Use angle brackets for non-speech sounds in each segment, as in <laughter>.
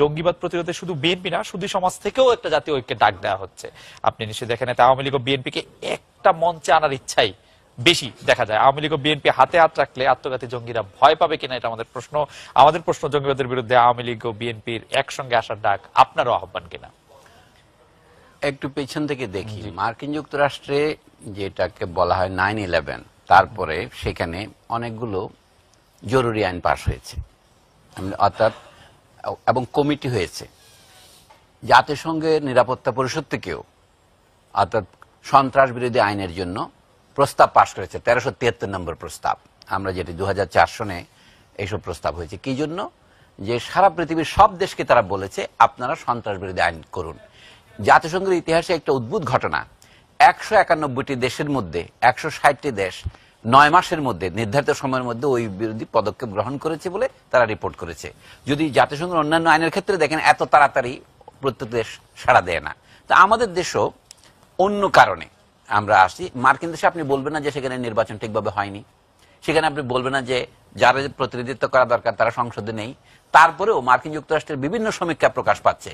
জঙ্গিবাদ প্রতিরোধে শুধু বিএনপি না শুধু সমাজ থেকেও একটা জাতীয় ঐক্যের ডাক দেওয়া হচ্ছে আপনি নিশ্চয়ই দেখেন এতে আওয়ামী লীগ ও বিএনপিকে একটা মঞ্চে আনার ইচ্ছাই বেশি দেখা যায় আওয়ামী লীগ বিএনপি হাতে হাত রাখলে আত্মঘাতী জঙ্গিরা ভয় পাবে কিনা এটা আমাদের প্রশ্ন আমাদের প্রশ্ন জঙ্গিবাদের বিরুদ্ধে আওয়ামী লীগ ও বিএনপির একসঙ্গে আসার ডাক আপনারও আহ্বান কিনা একটু পেছন থেকে দেখি মার্কিন যুক্তরাষ্ট্রে যেটাকে বলা হয় নাইন ইলেভেন তারপরে সেখানে অনেকগুলো জরুরি আইন পাশ হয়েছে অর্থাৎ এবং কমিটি হয়েছে জাতিসংঘের নিরাপত্তা পরিষদ থেকেও অর্থাৎ সন্ত্রাস বিরোধী আইনের জন্য প্রস্তাব পাশ করেছে তেরোশো তিয়াত্তর নম্বর প্রস্তাব আমরা যেটি দু হাজার সনে এইসব প্রস্তাব হয়েছে কি জন্য যে সারা পৃথিবীর সব দেশকে তারা বলেছে আপনারা সন্ত্রাস বিরোধী আইন করুন জাতিসংঘের ইতিহাসে একটা উদ্ভুত ঘটনা একশো একানব্বইটি দেশের মধ্যে একশো ষাটটি দেশ নয় মাসের মধ্যে নির্ধারিত সময়ের মধ্যে ওই বিরোধী পদক্ষেপ গ্রহণ করেছে বলে তারা রিপোর্ট করেছে যদি জাতিসংঘের অন্যান্য আইনের ক্ষেত্রে দেখেন এত তাড়াতাড়ি প্রত্যেক দেশ সাড়া দেয় না তা আমাদের দেশও অন্য কারণে আমরা আসি মার্কিন দেশে আপনি বলবেন না যে সেখানে নির্বাচন ঠিকভাবে হয়নি সেখানে আপনি বলবেন না যে যারা প্রতিনিধিত্ব করা দরকার তারা সংসদে নেই তারপরেও মার্কিন যুক্তরাষ্ট্রের বিভিন্ন সমীক্ষা প্রকাশ পাচ্ছে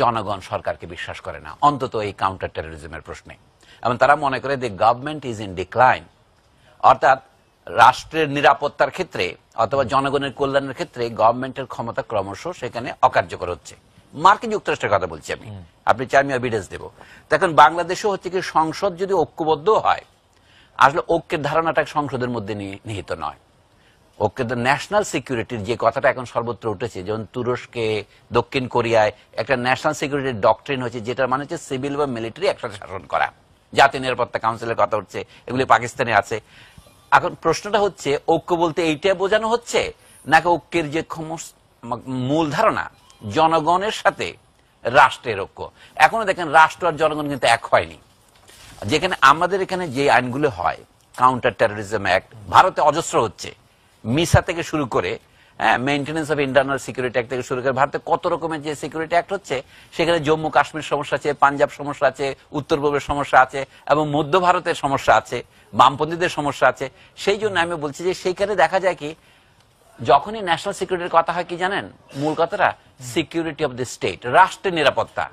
জনগণ সরকারকে বিশ্বাস করে না অন্তত এই কাউন্টার টেরোরিজমের প্রশ্নে এবং তারা মনে করে যে গভর্নমেন্ট ইজ ইন ডিক্লাইন অর্থাৎ রাষ্ট্রের নিরাপত্তার ক্ষেত্রে অথবা জনগণের কল্যাণের ক্ষেত্রে গভর্নমেন্টের ক্ষমতা ক্রমশ সেখানে অকার্যকর হচ্ছে মার্কিন যুক্তরাষ্ট্রের কথা বলছি আমি আপনি চাই আমি এভিডেন্স দেবো তখন বাংলাদেশও হচ্ছে কি সংসদ যদি ঐক্যবদ্ধ হয় আসলে ঐক্যের ধারণাটা সংসদের মধ্যে নিহিত নয় ওকে তো ন্যাশনাল সিকিউরিটির যে কথাটা এখন সর্বত্র উঠেছে যেমন তুরস্কে দক্ষিণ কোরিয়ায় একটা ন্যাশনাল সিকিউরিটির ডকট্রিন হচ্ছে যেটা মানে হচ্ছে সিভিল বা মিলিটারি একসাথে শাসন করা জাতীয় নিরাপত্তা কাউন্সিলের কথা উঠছে এগুলি পাকিস্তানে আছে এখন প্রশ্নটা হচ্ছে ঐক্য বলতে এইটা বোঝানো হচ্ছে নাকি ঐক্যের যে মূল ধারণা জনগণের সাথে রাষ্ট্রের ঐক্য এখনো দেখেন রাষ্ট্র আর জনগণ কিন্তু এক হয়নি যেখানে আমাদের এখানে যে আইনগুলো হয় কাউন্টার টেরোরিজম অ্যাক্ট ভারতে অজস্র হচ্ছে মিসা থেকে শুরু করে হ্যাঁ maintenance of internal security act থেকে শুরু করে ভারতে কত রকমের যে সিকিউরিটি অ্যাক্ট হচ্ছে সেখানে জম্মু কাশ্মীর সমস্যা আছে পাঞ্জাব সমস্যা আছে উত্তর পূর্বের সমস্যা আছে এবং মধ্য ভারতের সমস্যা আছে বামপন্থীদের সমস্যা আছে সেই জন্য আমি বলছি যে সেইখানে দেখা যায় কি যখনই ন্যাশনাল সিকিউরিটির কথা হয় কি জানেন মূল কথাটা সিকিউরিটি অব দ্য স্টেট রাষ্ট্রের নিরাপত্তা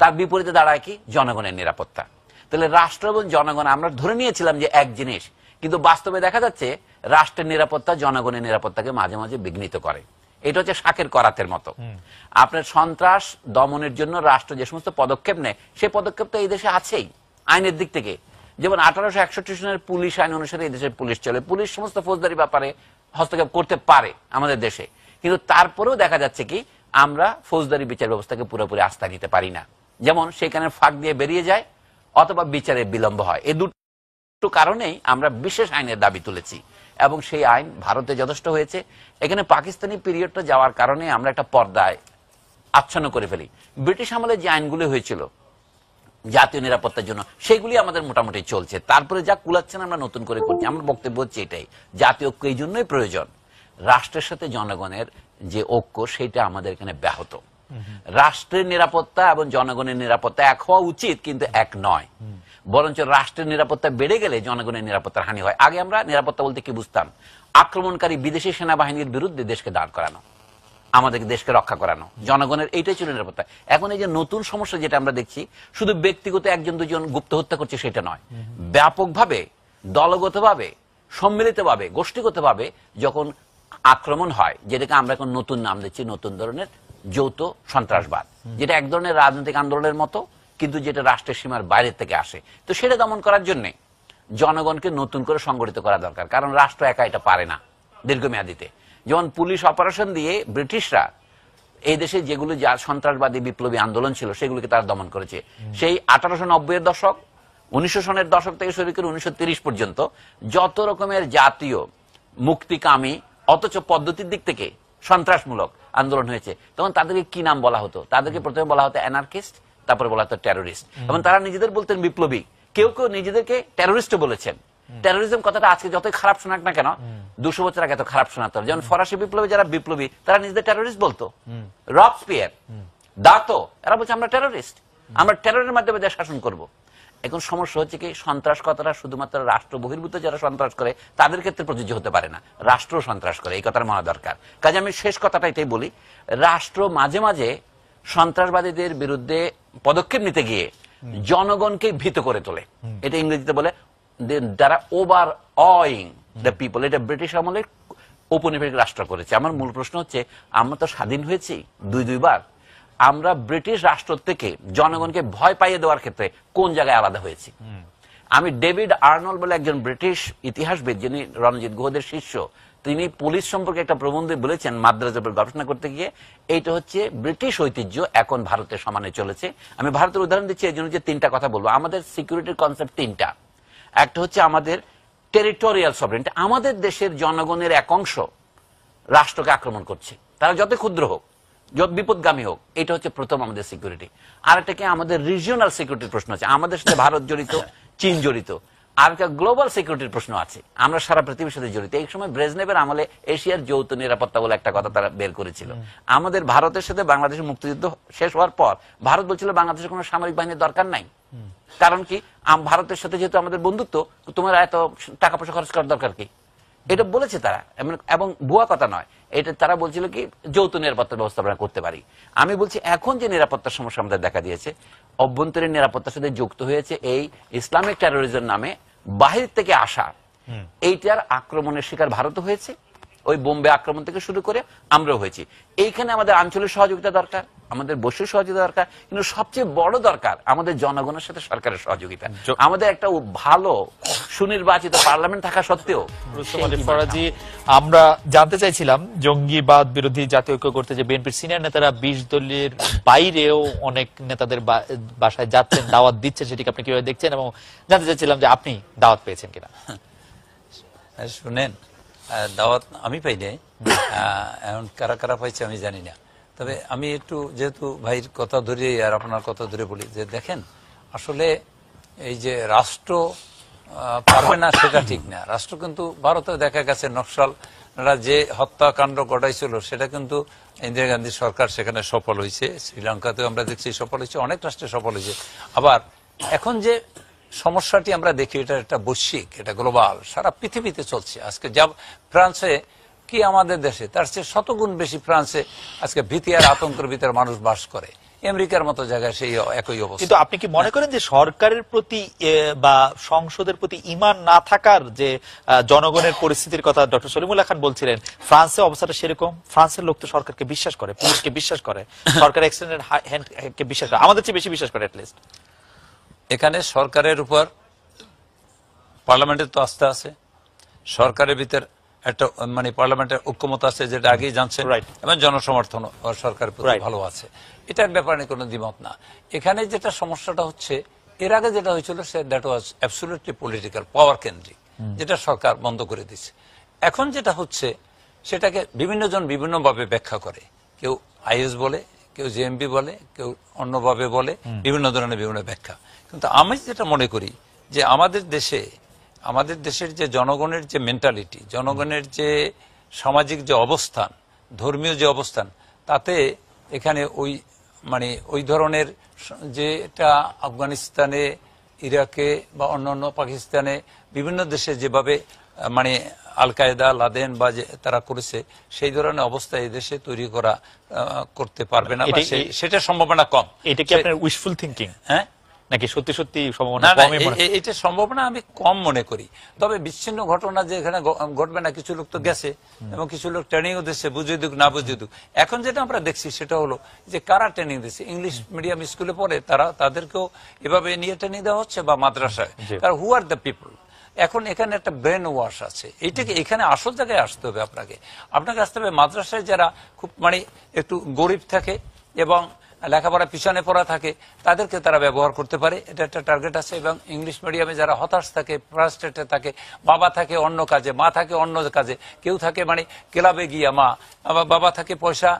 তার বিপরীতে দাঁড়ায় কি জনগণের নিরাপত্তা তাহলে রাষ্ট্র এবং জনগণ আমরা ধরে নিয়েছিলাম যে এক জিনিস কিন্তু বাস্তবে দেখা যাচ্ছে রাষ্ট্রের নিরাপত্তা জনগণের নিরাপত্তাকে মাঝে মাঝে বিঘ্নিত করে এটা হচ্ছে শাকের করাতের মতো আপনার সন্ত্রাস দমনের জন্য রাষ্ট্র যে সমস্ত পদক্ষেপ নেয় সে পদক্ষেপ তো এই দেশে আছেই আইনের দিক থেকে যেমন আঠারোশো একষট্টি সনের পুলিশ আইন অনুসারে এই দেশের পুলিশ চলে পুলিশ সমস্ত ফৌজদারি ব্যাপারে হস্তক্ষেপ করতে পারে আমাদের দেশে কিন্তু তারপরেও দেখা যাচ্ছে কি আমরা ফৌজদারি বিচার ব্যবস্থাকে পুরোপুরি আস্থা দিতে পারি না যেমন সেখানে ফাঁক দিয়ে বেরিয়ে যায় অথবা বিচারে বিলম্ব হয় এ দুটো কারণেই আমরা বিশেষ আইনের দাবি তুলেছি এবং সেই আইন ভারতে যথেষ্ট হয়েছে এখানে পাকিস্তানি পিরিয়ডটা যাওয়ার কারণে আমরা একটা পর্দায় আচ্ছন্ন করে ফেলি ব্রিটিশ আমলে যে আইনগুলো হয়েছিল জাতীয় নিরাপত্তার জন্য সেগুলি আমাদের মোটামুটি চলছে তারপরে যা কুলাচ্ছেন আমরা নতুন করে করছি আমার বক্তব্য হচ্ছে এটাই জাতীয় ঐক্য এই জন্যই প্রয়োজন রাষ্ট্রের সাথে জনগণের যে ঐক্য সেটা আমাদের এখানে ব্যাহত রাষ্ট্রের নিরাপত্তা এবং জনগণের নিরাপত্তা এক হওয়া উচিত কিন্তু এক নয় বরঞ্চ রাষ্ট্রের নিরাপত্তা বেড়ে গেলে জনগণের নিরাপত্তার হানি হয় আগে আমরা নিরাপত্তা বলতে কি বুঝতাম আক্রমণকারী বিদেশি সেনাবাহিনীর বিরুদ্ধে দেশকে দাঁড় করানো আমাদের দেশকে রক্ষা করানো জনগণের এইটাই ছিল নিরাপত্তা এখন এই যে নতুন সমস্যা যেটা আমরা দেখছি শুধু ব্যক্তিগত একজন দুজন গুপ্ত হত্যা করছে সেটা নয় ব্যাপকভাবে দলগতভাবে সম্মিলিতভাবে গোষ্ঠীগতভাবে যখন আক্রমণ হয় যেটাকে আমরা এখন নতুন নাম দিচ্ছি নতুন ধরনের যৌথ সন্ত্রাসবাদ যেটা এক ধরনের রাজনৈতিক আন্দোলনের মতো কিন্তু যেটা রাষ্ট্রের সীমার বাইরে থেকে আসে তো সেটা দমন করার জন্য জনগণকে নতুন করে সংগঠিত করা দরকার কারণ রাষ্ট্র একা এটা পারে না দীর্ঘমেয়াদিতে যেমন পুলিশ অপারেশন দিয়ে ব্রিটিশরা এই দেশে যেগুলো যা সন্ত্রাসবাদী বিপ্লবী আন্দোলন ছিল সেগুলোকে তারা দমন করেছে সেই আঠারোশো নব্বইয়ের দশক উনিশশো সনের দশক থেকে শুরু করে উনিশশো পর্যন্ত যত রকমের জাতীয় মুক্তিকামী অথচ পদ্ধতির দিক থেকে সন্ত্রাসমূলক আন্দোলন হয়েছে তখন তাদেরকে কি নাম বলা হতো তাদেরকে প্রথমে বলা হতো অ্যানার্কিস্ট তারপরে বলা হতো টেরোরিস্ট এবং তারা নিজেদের বলতেন বিপ্লবী কেউ কেউ নিজেদেরকে টেরোরিস্ট বলেছেন টেরোরিজম কথাটা আজকে যতই খারাপ শোনাক না কেন দুশো বছর আগে এত খারাপ শোনাতো যেমন ফরাসি বিপ্লবী যারা বিপ্লবী তারা নিজেদের টেরোরিস্ট বলতো রবসপিয়ার দাতো এরা বলছে আমরা টেরোরিস্ট আমরা টেরোরের মাধ্যমে দেশ শাসন করব। এখন সমস্যা হচ্ছে কি সন্ত্রাস কথাটা শুধুমাত্র রাষ্ট্র বহির্ভূত যারা সন্ত্রাস করে তাদের ক্ষেত্রে প্রযোজ্য হতে পারে না রাষ্ট্র সন্ত্রাস করে এই কথার মানা দরকার কাজে আমি শেষ কথাটা এটাই বলি রাষ্ট্র মাঝে মাঝে সন্ত্রাসবাদীদের বিরুদ্ধে পদক্ষেপ নিতে গিয়ে জনগণকে ভীত করে তোলে এটা ইংরেজিতে বলে যারা ওভার অয়িং দ্য পিপল এটা ব্রিটিশ আমলে ঔপনিবেশিক রাষ্ট্র করেছে আমার মূল প্রশ্ন হচ্ছে আমরা তো স্বাধীন হয়েছি দুই দুইবার আমরা ব্রিটিশ রাষ্ট্র থেকে জনগণকে ভয় পাইয়ে দেওয়ার ক্ষেত্রে কোন জায়গায় আলাদা হয়েছি আমি ডেভিড আর্নল বলে একজন ব্রিটিশ ইতিহাসবিদ যিনি রণজিৎ গুহদের শিষ্য তিনি পুলিশ সম্পর্কে একটা প্রবন্ধে বলেছেন মাদ্রাজের উপর গবেষণা করতে গিয়ে এইটা হচ্ছে ব্রিটিশ ঐতিহ্য এখন ভারতের সমানে চলেছে আমি ভারতের উদাহরণ দিচ্ছি এই জন্য যে তিনটা কথা বলবো আমাদের সিকিউরিটির কনসেপ্ট তিনটা একটা হচ্ছে আমাদের টেরিটোরিয়াল সবরেন্টি আমাদের দেশের জনগণের এক অংশ রাষ্ট্রকে আক্রমণ করছে তারা যত ক্ষুদ্র হোক যত বিপদগামী হোক এটা হচ্ছে প্রথম আমাদের সিকিউরিটি আর কি আমাদের রিজিওনাল সিকিউরিটির প্রশ্ন আছে আমাদের সাথে ভারত জড়িত চীন জড়িত আর একটা গ্লোবাল সিকিউরিটির প্রশ্ন আছে আমরা সারা পৃথিবীর সাথে জড়িত এই সময় ব্রেজনেভের আমলে এশিয়ার যৌথ নিরাপত্তা বলে একটা কথা তারা বের করেছিল আমাদের ভারতের সাথে বাংলাদেশের মুক্তিযুদ্ধ শেষ হওয়ার পর ভারত বলছিল বাংলাদেশের কোনো সামরিক বাহিনীর দরকার নাই কারণ কি ভারতের সাথে যেহেতু আমাদের বন্ধুত্ব তোমার এত টাকা পয়সা খরচ করার দরকার কি এটা বলেছে তারা এবং ভুয়া কথা নয় এটা তারা বলছিল কি যৌথ নিরাপত্তা ব্যবস্থাপনা করতে পারি আমি বলছি এখন যে নিরাপত্তার সমস্যা আমাদের দেখা দিয়েছে অভ্যন্তরীণ নিরাপত্তার সাথে যুক্ত হয়েছে এই ইসলামিক টেরোরিজম নামে বাহির থেকে আসা এইটার আক্রমণের শিকার ভারত হয়েছে ওই বোম্বে আক্রমণ থেকে শুরু করে আমরাও হয়েছি এইখানে আমাদের আঞ্চলিক সহযোগিতা দরকার আমাদের বসে সহযোগিতা দরকার কিন্তু সবচেয়ে বড় দরকার আমাদের জনগণের সাথে সরকারের সহযোগিতা আমাদের একটা ভালো সুনির্বাচিত পার্লামেন্ট থাকা সত্ত্বেও মানে আমরা জানতে চাইছিলাম জঙ্গিবাদ বিরোধী জাতীয় ঐক্য করতে যে বিএনপির সিনিয়র নেতারা বিশ দলের বাইরেও অনেক নেতাদের বাসায় যাচ্ছেন দাওয়াত দিচ্ছে সেটিকে আপনি কিভাবে দেখছেন এবং জানতে চাইছিলাম যে আপনি দাওয়াত পেয়েছেন কিনা হ্যাঁ, শুনেন দাওয়াত আমি পাই নাই এমন কারা কারা পাইছে আমি জানি না তবে আমি একটু যেহেতু ভাইয়ের কথা ধরে আর আপনার কথা ধরে বলি যে দেখেন আসলে এই যে রাষ্ট্র পারবে না সেটা ঠিক না রাষ্ট্র কিন্তু ভারতে দেখা গেছে নকশাল যে হত্যাকাণ্ড ঘটাইছিল সেটা কিন্তু ইন্দিরা গান্ধী সরকার সেখানে সফল হয়েছে শ্রীলঙ্কাতেও আমরা দেখছি সফল হয়েছে অনেক রাষ্ট্রে সফল হয়েছে আবার এখন যে সমস্যাটি আমরা দেখি এটা একটা বৈশ্বিক এটা গ্লোবাল সারা পৃথিবীতে চলছে আজকে যা ফ্রান্সে কি আমাদের দেশে তার চেয়ে শতগুণ বেশি ফ্রান্সে আজকে ভীতি আর আতঙ্কের ভিতরে মানুষ বাস করে আমেরিকার মতো জায়গায় সেই একই অবস্থা কিন্তু আপনি কি মনে করেন যে সরকারের প্রতি বা সংসদের প্রতি ইমান না থাকার যে জনগণের পরিস্থিতির কথা ডক্টর সলিমুল্লাহ খান বলছিলেন ফ্রান্সে অবস্থাটা সেরকম ফ্রান্সের লোক তো সরকারকে বিশ্বাস করে পুলিশকে বিশ্বাস করে সরকার এক্সটেন্ডেড হ্যান্ডকে বিশ্বাস করে আমাদের চেয়ে বেশি বিশ্বাস করে অ্যাটলিস্ট এখানে সরকারের উপর পার্লামেন্টের তো আস্থা আছে সরকারের ভিতরে একটা মানে পার্লামেন্টের ঐক্যমত আছে যেটা আগেই জানছে এবং জনসমর্থন সরকার ভালো আছে এক ব্যাপারে কোনো দ্বিমত না এখানে যেটা সমস্যাটা হচ্ছে এর আগে যেটা হয়েছিল সে that was absolutely political power কেন্দ্রিক যেটা সরকার বন্ধ করে দিচ্ছে এখন যেটা হচ্ছে সেটাকে বিভিন্ন জন বিভিন্নভাবে ব্যাখ্যা করে কেউ আইএস বলে কেউ জেএমবি বলে কেউ অন্যভাবে বলে বিভিন্ন ধরনের বিভিন্ন ব্যাখ্যা কিন্তু আমি যেটা মনে করি যে আমাদের দেশে আমাদের দেশের যে জনগণের যে মেন্টালিটি জনগণের যে সামাজিক যে অবস্থান ধর্মীয় যে অবস্থান তাতে এখানে ওই মানে ওই ধরনের যেটা আফগানিস্তানে ইরাকে বা অন্যান্য পাকিস্তানে বিভিন্ন দেশে যেভাবে মানে আল কায়দা লাদেন বা যে তারা করেছে সেই ধরনের অবস্থা দেশে তৈরি করা করতে পারবে না সেটা সম্ভাবনা কম এটা কি আপনার উইশফুল থিঙ্কিং হ্যাঁ নাকি সত্যি সত্যি এটা সম্ভাবনা আমি কম মনে করি তবে বিচ্ছিন্ন ঘটনা যে এখানে ঘটবে না কিছু লোক তো গেছে এবং কিছু লোক ট্রেনিং দিচ্ছে বুঝিয়ে দিক না বুঝিয়ে দিক এখন যেটা আমরা দেখছি সেটা হলো যে কারা ট্রেনিং দিচ্ছে ইংলিশ মিডিয়াম স্কুলে পড়ে তারা তাদেরকেও এভাবে নিয়ে ট্রেনিং দেওয়া হচ্ছে বা মাদ্রাসায় কারণ হু আর দ্য পিপল এখন এখানে একটা ব্রেন ওয়াশ আছে এইটাকে এখানে আসল জায়গায় আসতে হবে আপনাকে আপনাকে আসতে হবে মাদ্রাসায় যারা খুব মানে একটু গরিব থাকে এবং লেখাপড়া পিছনে পড়া থাকে তাদেরকে তারা ব্যবহার করতে পারে এটা একটা টার্গেট আছে এবং ইংলিশ মিডিয়ামে যারা হতাশ থাকে ফ্রাস্ট্রেটে থাকে বাবা থাকে অন্য কাজে মা থাকে অন্য কাজে কেউ থাকে মানে ক্লাবে গিয়া মা বাবা থাকে পয়সা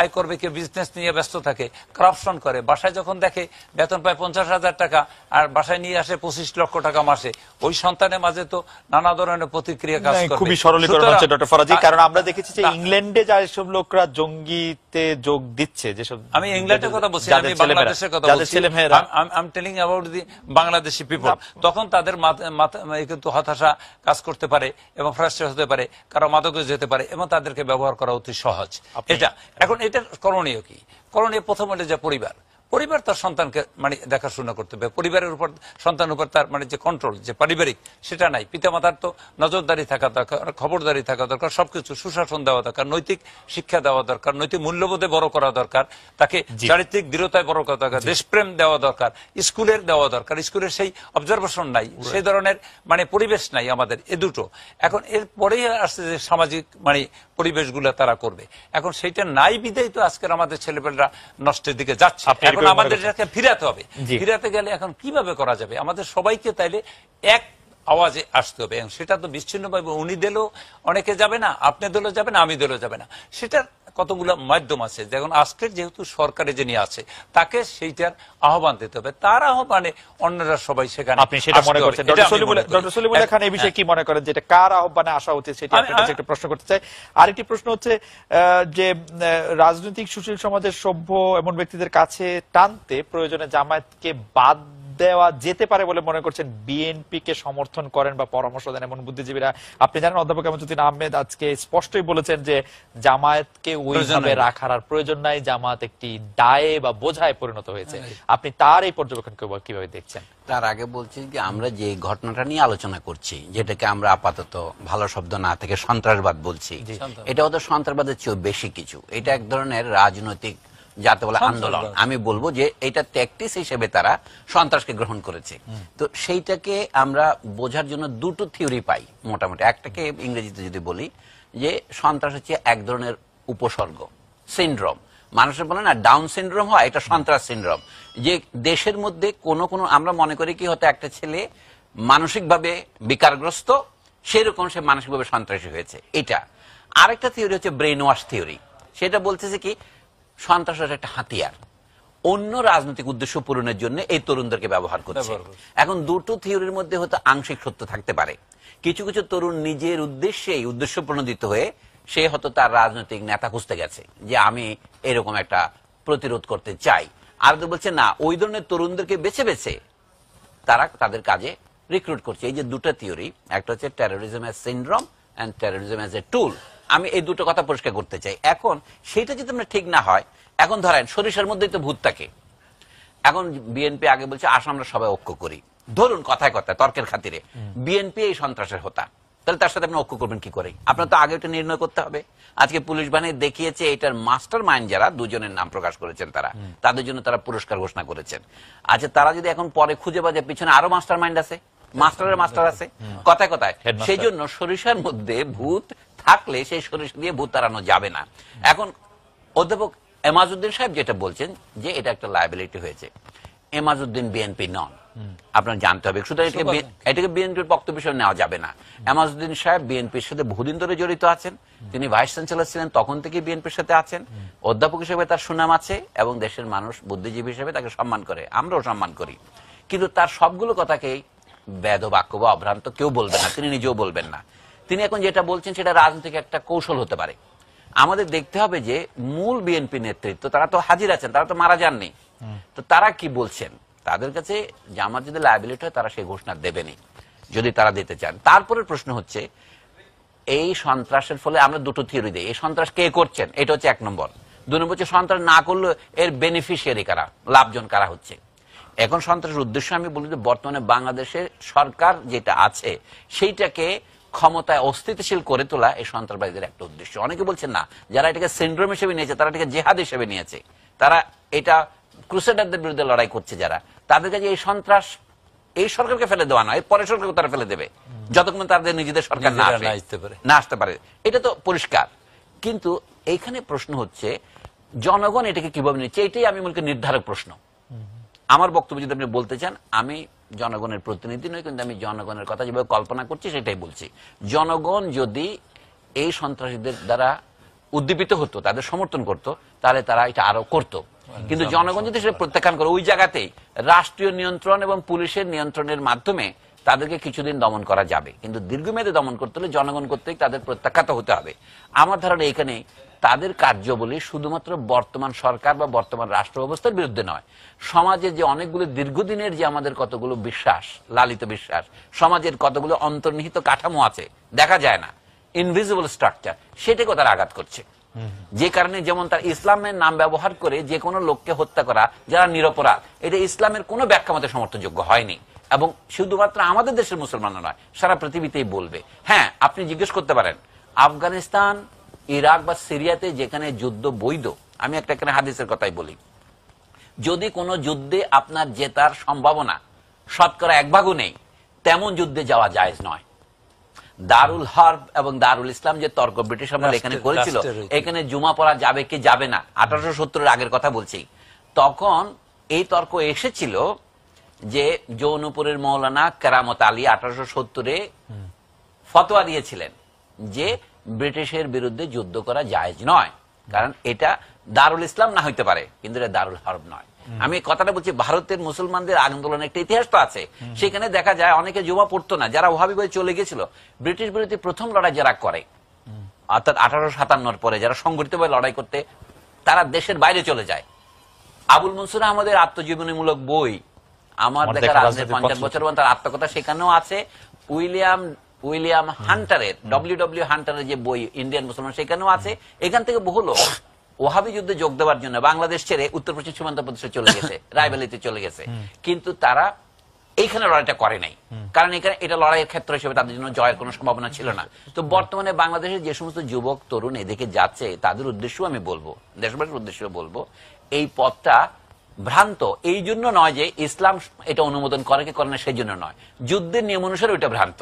আয় করবে কেউ বিজনেস নিয়ে ব্যস্ত থাকে করাপশন করে বাসায় যখন দেখে বেতন পায় পঞ্চাশ হাজার টাকা আর বাসায় নিয়ে আসে পঁচিশ লক্ষ টাকা মাসে ওই সন্তানের মাঝে তো নানা ধরনের প্রতিক্রিয়া কাজ খুবই সরলীকরণ হচ্ছে ডক্টর ফরাজি কারণ আমরা দেখেছি যে ইংল্যান্ডে যা সব লোকরা জঙ্গিতে যোগ দিচ্ছে যেসব আমি ইংল্যান্ড সেটা কথা বলছি আমি বাংলাদেশের কথা বাংলাদেশি পিপল তখন তাদের কিন্তু হতাশা কাজ করতে পারে এবং ফ্রাস্ট্রেট হতে পারে কারো মাদক যেতে পারে এবং তাদেরকে ব্যবহার করা অতি সহজ এটা এখন এটা করণীয় কি করণীয় প্রথম হলে যে পরিবার পরিবার তার সন্তানকে মানে দেখাশোনা করতে হবে পরিবারের উপর সন্তান উপর তার মানে যে কন্ট্রোল যে পারিবারিক সেটা নাই পিতামাতার তো নজরদারি থাকা দরকার খবরদারি থাকা দরকার সবকিছু সুশাসন দেওয়া দরকার নৈতিক শিক্ষা দেওয়া দরকার নৈতিক মূল্যবোধে বড় করা দরকার তাকে চারিত্রিক দৃঢ়তায় বড় করা দরকার দেশপ্রেম দেওয়া দরকার স্কুলের দেওয়া দরকার স্কুলের সেই অবজারভেশন নাই সেই ধরনের মানে পরিবেশ নাই আমাদের এ দুটো এখন এর পরেই আসছে যে সামাজিক মানে পরিবেশগুলো তারা করবে এখন সেইটা নাই বিদেই তো আজকের আমাদের ছেলেপেলেরা নষ্টের দিকে যাচ্ছে এখন আমাদের এটাকে ফিরাতে হবে ফিরাতে গেলে এখন কিভাবে করা যাবে আমাদের সবাইকে তাইলে এক আওয়াজে আসতে হবে এবং সেটা তো বিচ্ছিন্নভাবে উনি দিলেও অনেকে যাবে না আপনি দিলেও যাবে না আমি দিলেও যাবে না সেটা কতগুলো মাধ্যম আছে যেমন আজকের যেহেতু সরকারে যিনি আছে তাকে সেইটার আহ্বান দিতে হবে তার আহ্বানে অন্যরা সবাই সেখানে আপনি সেটা মনে করছেন ডক্টর সলিমুল্লাহ হ্যাঁ, খান এই বিষয়ে হ্যাঁ। কি মনে করেন যেটা কার আহ্বানে আসা উচিত সেটা আপনার হ্যাঁ। একটা প্রশ্ন করতে চাই আরেকটি প্রশ্ন হচ্ছে যে রাজনৈতিক সুশীল সমাজের সভ্য এমন ব্যক্তিদের কাছে টানতে প্রয়োজনে জামায়াতকে বাদ দেওয়া যেতে পারে বলে মনে করছেন বিএনপি কে সমর্থন করেন বা পরামর্শ দেন এমন বুদ্ধিজীবীরা আপনি জানেন অধ্যাপক এমন আহমেদ আজকে স্পষ্টই বলেছেন যে জামায়াতকে ওইভাবে রাখার আর প্রয়োজন নাই জামায়াত একটি দায়ে বা বোঝায় পরিণত হয়েছে হ্যাঁ। আপনি তার এই পর্যবেক্ষণকে কিভাবে দেখছেন তার আগে বলছি যে আমরা যে ঘটনাটা নিয়ে আলোচনা করছি যেটাকে আমরা আপাতত ভালো শব্দ না থেকে সন্ত্রাসবাদ বলছি এটা হয়তো সন্ত্রাসবাদের চেয়েও বেশি কিছু এটা এক ধরনের রাজনৈতিক যাতে বলে আন্দোলন আমি বলবো যে এটা ট্যাকটিস হিসেবে তারা সন্ত্রাসকে গ্রহণ করেছে তো সেইটাকে আমরা বোঝার জন্য দুটো থিওরি পাই মোটামুটি একটাকে ইংরেজিতে যদি বলি যে সন্ত্রাস হচ্ছে এক ধরনের উপসর্গ সিন্ড্রোম মানুষের বলে না ডাউন সিন্ড্রোম হয় এটা সন্ত্রাস সিন্ড্রোম যে দেশের মধ্যে কোনো কোনো আমরা মনে করি কি হতো একটা ছেলে মানসিকভাবে বিকারগ্রস্ত সেরকম সে মানসিকভাবে সন্ত্রাসী হয়েছে এটা আরেকটা থিওরি হচ্ছে ব্রেন ওয়াশ থিওরি সেটা বলতেছে কি সন্ত্রাসের একটা হাতিয়ার অন্য রাজনৈতিক উদ্দেশ্য পূরণের জন্য এই তরুণদেরকে ব্যবহার করছে এখন দুটো থিওরির মধ্যে হয়তো আংশিক সত্য থাকতে পারে কিছু কিছু তরুণ নিজের উদ্দেশ্যেই উদ্দেশ্য প্রণোদিত হয়ে সে হয়তো তার রাজনৈতিক নেতা খুঁজতে গেছে যে আমি এরকম একটা প্রতিরোধ করতে চাই আর তো বলছে না ওই ধরনের তরুণদেরকে বেছে বেছে তারা তাদের কাজে রিক্রুট করছে এই যে দুটো থিওরি একটা হচ্ছে terrorism as syndrome and terrorism as a tool আমি এই দুটো কথা পরিষ্কার করতে চাই এখন সেটা যদি আমরা ঠিক না হয় এখন ধরেন সরিষার মধ্যেই তো ভূত থাকে এখন বিএনপি আগে বলছে আসাম আমরা সবাই ঐক্য করি ধরুন কথায় কথায় তর্কের খাতিরে বিএনপি এই সন্ত্রাসের হতা তাহলে তার সাথে আপনি ঐক্য করবেন কি করে আপনার তো আগে ওটা নির্ণয় করতে হবে আজকে পুলিশ বাহিনী দেখিয়েছে এটার মাস্টার মাইন্ড যারা দুজনের নাম প্রকাশ করেছেন তারা তাদের জন্য তারা পুরস্কার ঘোষণা করেছেন আচ্ছা তারা যদি এখন পরে খুঁজে বাজে পিছনে আরো মাস্টার মাইন্ড আছে মাস্টারের মাস্টার আছে কথায় কথায় সেই জন্য সরিষার মধ্যে ভূত থাকলে সেই সরিষা দিয়ে ভূত তাড়ানো যাবে না এখন অধ্যাপক এমাজুদ্দিন সাহেব যেটা বলছেন যে এটা একটা লাইবিলিটি হয়েছে এমাজুদ্দিন বিএনপি নন আপনার জানতে হবে সুতরাং এটাকে বিএনপির বক্তব্য হিসেবে নেওয়া যাবে না এমাজুদ্দিন সাহেব বিএনপির সাথে বহুদিন ধরে জড়িত আছেন তিনি ভাইস চ্যান্সেলার ছিলেন তখন থেকে বিএনপির সাথে আছেন অধ্যাপক হিসেবে তার সুনাম আছে এবং দেশের মানুষ বুদ্ধিজীবী হিসেবে তাকে সম্মান করে আমরাও সম্মান করি কিন্তু তার সবগুলো কথাকেই বেদ বাক্য বা অভ্রান্ত কেউ বলবেন না তিনি নিজেও বলবেন না তিনি এখন যেটা বলছেন সেটা রাজনৈতিক একটা কৌশল হতে পারে আমাদের দেখতে হবে যে মূল বিএনপি নেতৃত্ব তারা তো হাজির আছেন তারা তো মারা যাননি তো তারা কি বলছেন তাদের কাছে জামাত যদি লাইবিলিটি হয় তারা সেই ঘোষণা দেবেনি যদি তারা দিতে চান তারপরে প্রশ্ন হচ্ছে এই সন্ত্রাসের ফলে আমরা দুটো থিওরি দিই এই সন্ত্রাস কে করছেন এটা হচ্ছে এক নম্বর দুই নম্বর হচ্ছে সন্ত্রাস না করলে এর বেনিফিশিয়ারি কারা লাভজন কারা হচ্ছে এখন সন্ত্রাসের উদ্দেশ্য আমি বলি যে বর্তমানে বাংলাদেশের সরকার যেটা আছে সেইটাকে ক্ষমতায় অস্থিতিশীল করে তোলা এই সন্ত্রাসবাদীদের একটা উদ্দেশ্য অনেকে বলছেন না যারা এটাকে সিন্ড্রোম হিসেবে নিয়েছে তারা এটাকে জেহাদ হিসেবে নিয়েছে তারা এটা ক্রুসেডারদের বিরুদ্ধে লড়াই করছে যারা তাদের কাছে এই সন্ত্রাস এই সরকারকে ফেলে দেওয়া নয় পরের সরকারকে তারা ফেলে দেবে যতক্ষণ তাদের নিজেদের সরকার না আসতে পারে না আসতে পারে এটা তো পরিষ্কার কিন্তু এইখানে প্রশ্ন হচ্ছে জনগণ এটাকে কিভাবে নিচ্ছে এটাই আমি মূলকে নির্ধারক প্রশ্ন আমার বক্তব্য যদি আপনি বলতে চান আমি জনগণের প্রতিনিধি নয় কিন্তু আমি জনগণের কথা যেভাবে কল্পনা করছি সেটাই বলছি জনগণ যদি এই সন্ত্রাসীদের দ্বারা উদ্দীপিত হতো তাদের সমর্থন করত তাহলে তারা এটা আরো করত কিন্তু জনগণ যদি সেটা প্রত্যাখ্যান করে ওই জায়গাতেই রাষ্ট্রীয় নিয়ন্ত্রণ এবং পুলিশের নিয়ন্ত্রণের মাধ্যমে তাদেরকে কিছুদিন দমন করা যাবে কিন্তু দীর্ঘমেয়াদে দমন করতে হলে জনগণ কর্তৃক তাদের প্রত্যাখ্যাত হতে হবে আমার ধারণা এখানে তাদের কার্যবলী শুধুমাত্র বর্তমান সরকার বা বর্তমান রাষ্ট্র ব্যবস্থার বিরুদ্ধে নয় সমাজের যে অনেকগুলো দীর্ঘদিনের যে আমাদের কতগুলো বিশ্বাস লালিত বিশ্বাস সমাজের কতগুলো অন্তর্নিহিত কাঠামো আছে দেখা যায় না ইনভিজিবল স্ট্রাকচার সেটাকেও তারা আঘাত করছে যে কারণে যেমন তার ইসলামের নাম ব্যবহার করে যে কোনো লোককে হত্যা করা যারা নিরপরাধ এটা ইসলামের কোনো ব্যাখ্যা মতে সমর্থনযোগ্য হয়নি এবং শুধুমাত্র আমাদের দেশের মুসলমানরা নয় সারা পৃথিবীতেই বলবে হ্যাঁ আপনি জিজ্ঞেস করতে পারেন আফগানিস্তান ইরাক বা সিরিয়াতে যেখানে যুদ্ধ বৈধ আমি একটা এখানে হাদিসের কথাই বলি যদি কোনো যুদ্ধে আপনার জেতার সম্ভাবনা শতকরা এক ভাগও নেই তেমন যুদ্ধে যাওয়া জায়জ নয় দারুল হার্ব এবং দারুল ইসলাম যে তর্ক ব্রিটিশ আমল এখানে করেছিল এখানে জুমা পড়া যাবে কি যাবে না আঠারোশো সত্তরের আগের কথা বলছি তখন এই তর্ক এসেছিল যে যৌনপুরের মৌলানা কেরামত আলী আঠারোশো সত্তরে ফতোয়া দিয়েছিলেন যে ব্রিটিশের বিরুদ্ধে যুদ্ধ করা জায়জ নয় কারণ এটা দারুল ইসলাম না হইতে পারে কিন্তু এটা দারুল হরব নয় আমি কথাটা বলছি ভারতের মুসলমানদের আন্দোলন একটা ইতিহাস তো আছে সেখানে দেখা যায় অনেকে যুবা পড়তো না যারা ওহাবি হয়ে চলে গেছিল ব্রিটিশ বিরোধী প্রথম লড়াই যারা করে অর্থাৎ আঠারোশো সাতান্নর পরে যারা সংগঠিত হয়ে লড়াই করতে তারা দেশের বাইরে চলে যায় আবুল মনসুর আহমদের আত্মজীবনীমূলক বই আমার দেখা রাজনীতি পঞ্চাশ বছর পর তার আত্মকথা সেখানেও আছে উইলিয়াম উইলিয়াম হান্টারের ডব্লিউ ডব্লিউ হান্টারের যে বই ইন্ডিয়ান মুসলমান সেখানেও আছে এখান থেকে বহু লোক ওহাবি যুদ্ধে যোগ দেওয়ার জন্য বাংলাদেশ ছেড়ে উত্তর পশ্চিম সীমান্ত প্রদেশে চলে গেছে <laughs> রায়বেলিতে চলে গেছে কিন্তু তারা এইখানে লড়াইটা করে নাই কারণ এখানে এটা লড়াইয়ের ক্ষেত্র হিসেবে তাদের জন্য জয়ের কোনো সম্ভাবনা ছিল না তো বর্তমানে বাংলাদেশের যে সমস্ত যুবক তরুণ এদিকে যাচ্ছে তাদের উদ্দেশ্য আমি বলবো দেশবাসীর উদ্দেশ্য বলবো এই পথটা ভ্রান্ত এই জন্য নয় যে ইসলাম এটা অনুমোদন করে কি করে না সেই জন্য নয় যুদ্ধের নিয়ম অনুসারে ওইটা ভ্রান্ত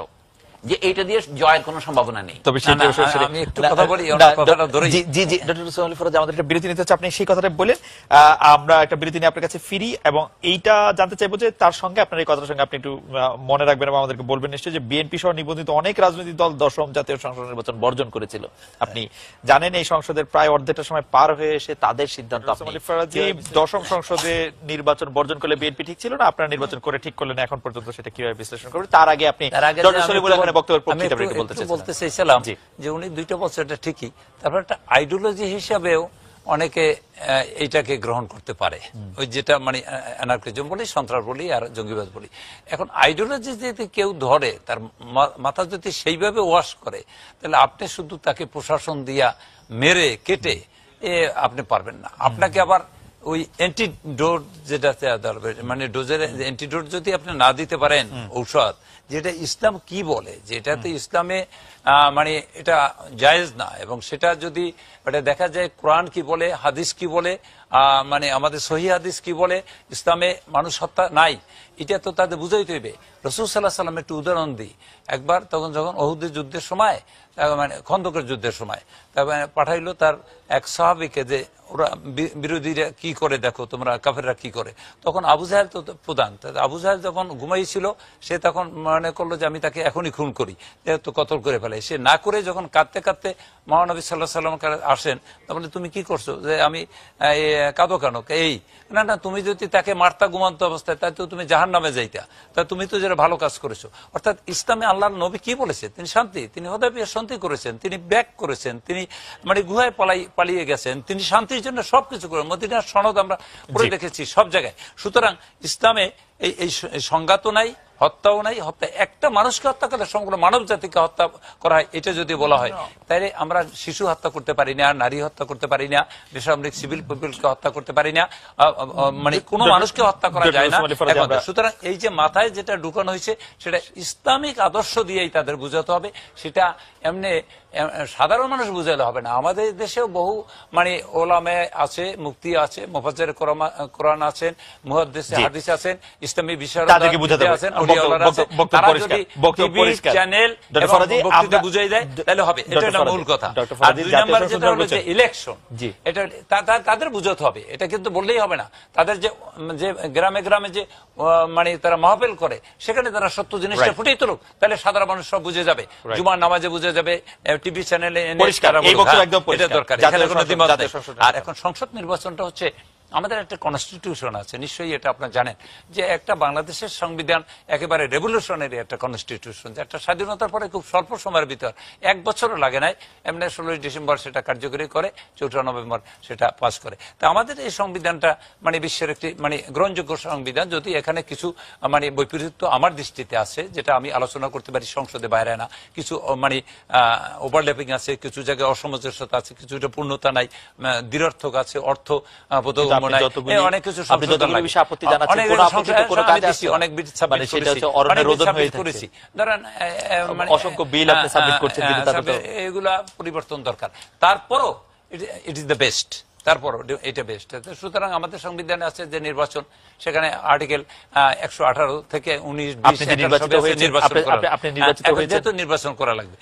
যে এটা দিয়ে জয়ের কোনো সম্ভাবনা নেই তবে একটা বিরতি নিতে হচ্ছে আপনি সেই কথাটা বলেন আমরা একটা বিরতি নিয়ে আপনার কাছে ফিরি এবং এইটা জানতে চাইবো যে তার সঙ্গে আপনার এই কথার সঙ্গে আপনি একটু মনে রাখবেন এবং আমাদেরকে বলবেন নিশ্চয়ই যে বিএনপি সহ নিবন্ধিত অনেক রাজনৈতিক দল দশম জাতীয় সংসদ নির্বাচন বর্জন করেছিল আপনি জানেন এই সংসদের প্রায় অর্ধেকটা সময় পার হয়ে এসে তাদের সিদ্ধান্ত দশম সংসদে নির্বাচন বর্জন করলে বিএনপি ঠিক ছিল না আপনারা নির্বাচন করে ঠিক করলেন এখন পর্যন্ত সেটা কিভাবে বিশ্লেষণ করবেন তার আগে আপনি এইটাকে গ্রহণ করতে পারে ওই যেটা মানে অ্যানার্কিজম বলি সন্ত্রাস বলি আর জঙ্গিবাদ বলি এখন আইডিওলজি যদি কেউ ধরে তার মাথা যদি সেইভাবে ওয়াশ করে তাহলে আপনি শুধু তাকে প্রশাসন দিয়া মেরে কেটে আপনি পারবেন না আপনাকে আবার ওই অ্যান্টিডোর যেটা মানে ডোজের অ্যান্টিডোর যদি আপনি না দিতে পারেন ঔষধ যেটা ইসলাম কি বলে যেটাতে ইসলামে মানে এটা জায়েজ না এবং সেটা যদি এটা মানে দেখা যায় কোরআন কি বলে হাদিস কি বলে মানে আমাদের সহি হাদিস কি বলে ইসলামে মানুষ হত্যা নাই এটা তো তাদের বুঝাইতে হইবে রসুল সাল্লাহ সাল্লাম একটু উদাহরণ দিই একবার তখন যখন অহুদের যুদ্ধের সময় মানে খন্দকের যুদ্ধের সময় তারপর পাঠাইলো তার এক সাহাবিকে যে ওরা বিরোধীরা কি করে দেখো তোমরা কাফেররা কি করে তখন আবু জাহেল তো প্রধান আবু জাহেল যখন ঘুমাইছিল সে তখন মনে করলো যে আমি তাকে এখনই খুন করি তো কতল করে ফেলে সে না করে যখন কাঁদতে কাঁদতে মহানবী সাল্লাহ সাল্লাম আসেন তাহলে তুমি কি করছো যে আমি কাঁদো কেন এই না না তুমি যদি তাকে মারতা ঘুমান্ত অবস্থায় তাই তো তুমি জাহান জাহান নামে যাইতা তা তুমি তো যারা ভালো কাজ করেছো অর্থাৎ ইসলামে আল্লাহ নবী কি বলেছেন তিনি শান্তি তিনি হদাপিয়া শান্তি করেছেন তিনি ব্যাক করেছেন তিনি মানে গুহায় পালাই পালিয়ে গেছেন তিনি শান্তির জন্য সবকিছু করেন মদিনার সনদ আমরা পড়ে দেখেছি সব জায়গায় সুতরাং ইসলামে এই সংজ্ঞা তো নাই হত্যাও নাই হত্যা একটা মানুষকে হত্যা করলে সম্পূর্ণ মানব জাতিকে হত্যা করা হয় এটা যদি বলা হয় তাহলে আমরা শিশু হত্যা করতে পারি না নারী হত্যা করতে পারি না বেসামরিক সিভিল পিপুলকে হত্যা করতে পারি না মানে কোন মানুষকে হত্যা করা যায় না সুতরাং এই যে মাথায় যেটা ঢুকানো হয়েছে সেটা ইসলামিক আদর্শ দিয়েই তাদের বুঝাতে হবে সেটা এমনি সাধারণ মানুষ বুঝাইলে হবে না আমাদের দেশেও বহু মানে ওলামে আছে মুক্তি আছে মোফাজের কোরআন আছেন মুহাদ্দিস হাদিস আছেন ইসলামী বিশারদ আছেন চ্যানেল বুঝাই দেয় তাহলে হবে এটা একটা মূল কথা আর দুই নম্বর যেটা হলো যে ইলেকশন এটা তাদের বুঝাতে হবে এটা কিন্তু বললেই হবে না তাদের যে যে গ্রামে গ্রামে যে মানে তারা মাহফিল করে সেখানে তারা সত্য জিনিসটা ফুটিয়ে তুলুক তাহলে সাধারণ মানুষ সব বুঝে যাবে জুমার নামাজে বুঝে যাবে টিভি চ্যানেলে এনে পরিষ্কার এই বক্তব্য হ্যাঁ, একদম পরিষ্কার এটা দরকার এখানে কোনো দ্বিমত নেই আর এখন সংসদ নির্বাচনটা হচ্ছে আমাদের একটা কনস্টিটিউশন আছে নিশ্চয়ই এটা আপনার জানেন যে একটা বাংলাদেশের সংবিধান একেবারে রেভলিউশনারি একটা কনস্টিটিউশন একটা স্বাধীনতার পরে খুব স্বল্প সময়ের ভিতর এক বছরও লাগে নাই এমনি ষোলোই ডিসেম্বর সেটা কার্যকরী করে চৌঠা নভেম্বর সেটা পাস করে তা আমাদের এই সংবিধানটা মানে বিশ্বের একটি মানে গ্রহণযোগ্য সংবিধান যদি এখানে কিছু মানে বৈপরীত্য আমার দৃষ্টিতে আছে যেটা আমি আলোচনা করতে পারি সংসদে বাইরে না কিছু মানে ওভারল্যাপিং আছে কিছু জায়গায় অসামঞ্জস্যতা আছে কিছুটা পূর্ণতা নাই দৃঢ়ার্থক আছে অর্থ অনেক কিছু আপত্তি জানাচ্ছেন অনেক বিল হ্যাঁ, মানে সেটা করেছি ধরেন অসংখ্য বিল মানে, আপনি হ্যাঁ, করছেন হ্যাঁ, এগুলা পরিবর্তন দরকার তারপরও ইট ইস দ্য বেস্ট তারপর এটা বেস্ট সুতরাং আমাদের সংবিধানে আছে যে নির্বাচন সেখানে আর্টিকেল একশো আঠারো থেকে উনিশ হ্যাঁ, নির্বাচন করা লাগবে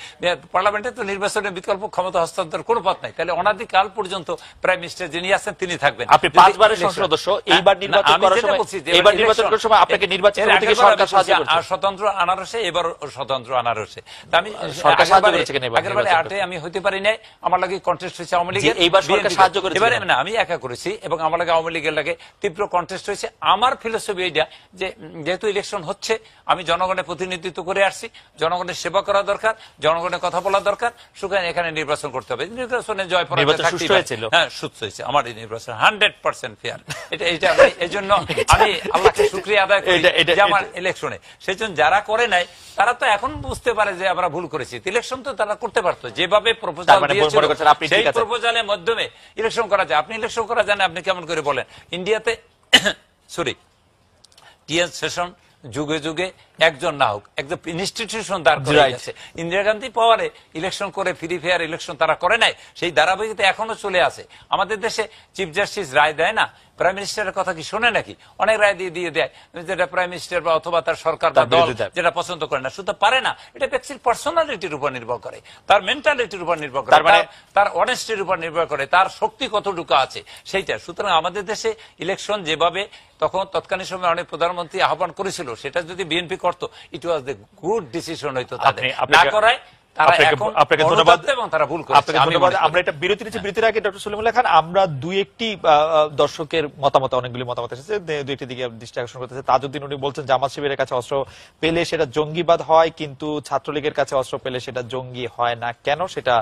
পার্লামেন্টে তো নির্বাচনের বিকল্প ক্ষমতা হস্তান্তর কোনো পথ নাই তাহলে অনাদিকাল পর্যন্ত প্রাইম মিনিস্টার যিনি আছেন তিনি থাকবেন আপনি পাঁচবারের সদস্য হ্যাঁ, এইবার নির্বাচন করার সময় এইবার নির্বাচন করার সময় আপনাকে নির্বাচন থেকে সরকার সাহায্য করছে স্বতন্ত্র আনারসে এবার স্বতন্ত্র আনারসে আমি সরকার সাহায্য করেছে কিনা এবার আটে আমি হইতে পারি নাই আমার লাগে কন্টেস্ট হয়েছে আওয়ামী লীগের এইবার সরকার সাহায্য করেছে না আমি একা করেছি এবং আমার লাগে আওয়ামী লীগের লাগে তীব্র কন্টেস্ট হয়েছে আমার ফিলোসফি এইটা যেহেতু ইলেকশন হচ্ছে আমি জনগণের প্রতিনিধিত্ব করে আসছি জনগণের সেবা করা দরকার জনগণের কথা বলা দরকার সুতরাং এখানে নির্বাচন করতে হবে নির্বাচনে জয় পরাজয় হ্যাঁ সুস্থ হয়েছে আমার এই নির্বাচন হান্ড্রেড পার্সেন্ট ফেয়ার এটা এটা এই জন্য আমি আল্লাহকে সুক্রিয়া আদায় করি যে আমার ইলেকশনে সেই জন্য যারা করে নাই তারা তো এখন বুঝতে পারে যে আমরা ভুল করেছি ইলেকশন তো তারা করতে পারতো যেভাবে প্রপোজাল মানে দিয়েছিল সেই প্রপোজালের মাধ্যমে ইলেকশন করা করা যায় আপনি ইলেকশন করা জানেন আপনি কেমন করে বলেন ইন্ডিয়াতে সরি টিএন সেশন যুগে যুগে একজন না হোক একজন ইনস্টিটিউশন দাঁড় করেছে ইন্দিরা গান্ধী পাওয়ারে ইলেকশন করে ফ্রি ফেয়ার ইলেকশন তারা করে নাই সেই ধারাবাহিকতা এখনো চলে আসে আমাদের দেশে চিফ জাস্টিস রায় দেয় না প্রাইম মিনিস্টারের কথা কি শোনে নাকি অনেক রায় দিয়ে দিয়ে দেয় যেটা প্রাইম মিনিস্টার বা অথবা তার সরকার বা দল যেটা পছন্দ করে না শুধু পারে না এটা ব্যক্তির পার্সোনালিটির উপর নির্ভর করে তার মেন্টালিটির উপর নির্ভর করে তার অনেস্টির মানে উপর নির্ভর করে তার শক্তি কতটুকু আছে সেইটা সুতরাং আমাদের দেশে ইলেকশন যেভাবে তখন তৎকালীন সময় অনেক প্রধানমন্ত্রী আহ্বান করেছিল সেটা যদি বিএনপি করতো it was the good decision হইতো তাদের না করায় আমরা দুই একটি দর্শকের মতামত অনেকগুলি মতামত এসেছে দুই একটি দিকে দৃষ্টি আকর্ষণ করতেছে তাজউদ্দিন উনি বলছেন জামাত শিবিরের কাছে অস্ত্র পেলে সেটা জঙ্গিবাদ হয় কিন্তু ছাত্রলীগের কাছে অস্ত্র পেলে সেটা জঙ্গি হয় না কেন সেটা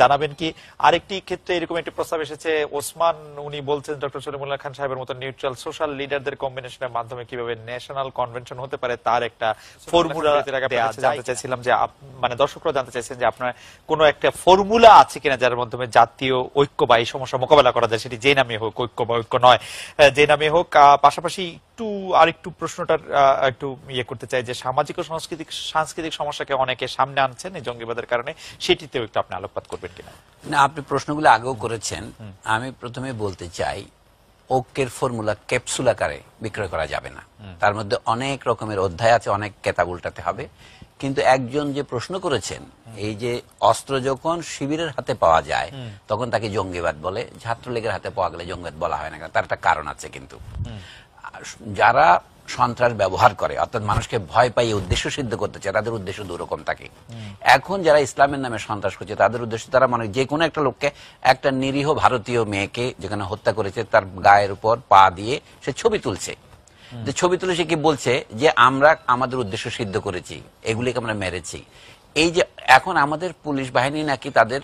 জানাবেন কি আরেকটি ক্ষেত্রে এরকম একটি প্রস্তাব এসেছে ওসমান উনি বলছেন ডক্টর সলিমুল্লাহ খান সাহেবের মতো নিউট্রাল সোশ্যাল লিডারদের কম্বিনেশনের মাধ্যমে কিভাবে ন্যাশনাল কনভেনশন হতে পারে তার একটা ফর্মুলা জানতে চাইছিলাম যে মানে দর্শকরা জানতে চাইছেন যে আপনার কোনো একটা ফর্মুলা আছে কিনা যার মাধ্যমে জাতীয় ঐক্য বা এই সমস্যা মোকাবেলা করা যায় সেটি যে নামে হোক ঐক্য বা ঐক্য নয় যে নামে হোক পাশাপাশি একটু আরেকটু প্রশ্নটার একটু ইয়ে করতে চাই যে সামাজিক ও সাংস্কৃতিক সাংস্কৃতিক সমস্যাকে অনেকে সামনে আনছেন এই জঙ্গিবাদের কারণে সেটিতেও একটু আপনি আলোকপাত করবেন কিনা না আপনি প্রশ্নগুলো আগেও করেছেন আমি প্রথমে বলতে চাই ওকের ফর্মুলা ক্যাপসুল আকারে বিক্রয় করা যাবে না তার মধ্যে অনেক রকমের অধ্যায় আছে অনেক কেতাব উল্টাতে হবে কিন্তু একজন যে প্রশ্ন করেছেন এই যে অস্ত্র যখন শিবিরের হাতে পাওয়া যায় তখন তাকে জঙ্গিবাদ বলে ছাত্রলীগের হাতে পাওয়া গেলে জঙ্গিবাদ বলা হয় না তার একটা কারণ আছে কিন্তু যারা সন্ত্রাস ব্যবহার করে অর্থাৎ মানুষকে ভয় পাইয়ে উদ্দেশ্য সিদ্ধ করতে চায় তাদের উদ্দেশ্য দুরকম থাকে এখন যারা ইসলামের নামে সন্ত্রাস করছে তাদের উদ্দেশ্য তারা মানে যে কোনো একটা লোককে একটা নিরীহ ভারতীয় মেয়েকে যেখানে হত্যা করেছে তার গায়ের উপর পা দিয়ে সে ছবি তুলছে যে ছবি তুলে সে কি বলছে যে আমরা আমাদের উদ্দেশ্য সিদ্ধ করেছি এগুলিকে আমরা মেরেছি এই যে এখন আমাদের পুলিশ বাহিনী নাকি তাদের